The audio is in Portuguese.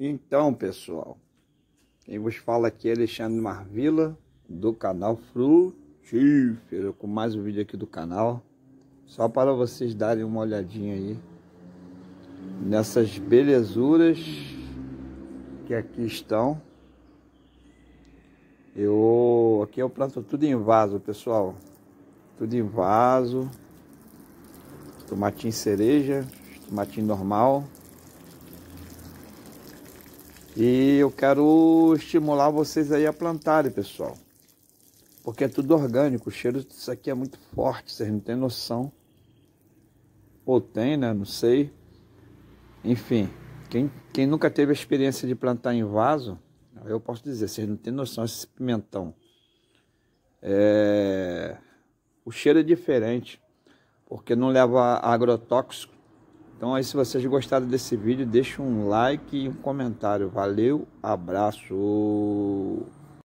Então, pessoal, quem vos fala aqui é Alexandre Marvila, do canal Frutífero, com mais um vídeo aqui do canal. Só para vocês darem uma olhadinha aí nessas belezuras que aqui estão. Eu aqui eu planto tudo em vaso, pessoal. Tudo em vaso. Tomatinho cereja, tomatinho normal, e eu quero estimular vocês aí a plantarem, pessoal. Porque é tudo orgânico, o cheiro disso aqui é muito forte, vocês não têm noção. Ou tem, né? Não sei. Enfim, quem, quem nunca teve a experiência de plantar em vaso, eu posso dizer, vocês não têm noção, esse pimentão. É... O cheiro é diferente, porque não leva agrotóxico, então aí se vocês gostaram desse vídeo, deixa um like e um comentário. Valeu, abraço!